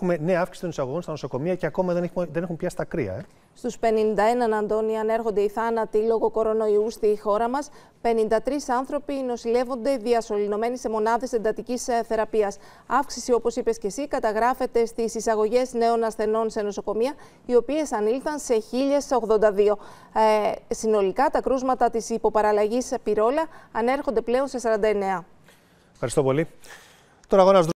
Έχουμε νέα αύξηση των εισαγωγών στα νοσοκομεία και ακόμα δεν έχουν, δεν έχουν πιάσει τα κρύα. Ε. Στους 51 Αντώνη ανέρχονται οι θάνατοι λόγω κορονοϊού στη χώρα μας. 53 άνθρωποι νοσηλεύονται διασωληνωμένοι σε μονάδες εντατικής ε, θεραπείας. Αύξηση, όπως είπες και εσύ, καταγράφεται στις εισαγωγές νέων ασθενών σε νοσοκομεία, οι οποίες ανήλθαν σε 1.082. Ε, συνολικά, τα κρούσματα της υποπαραλλαγής πυρόλα ανέρχονται πλέον σε 49. Ευχαριστώ πολύ. Τώρα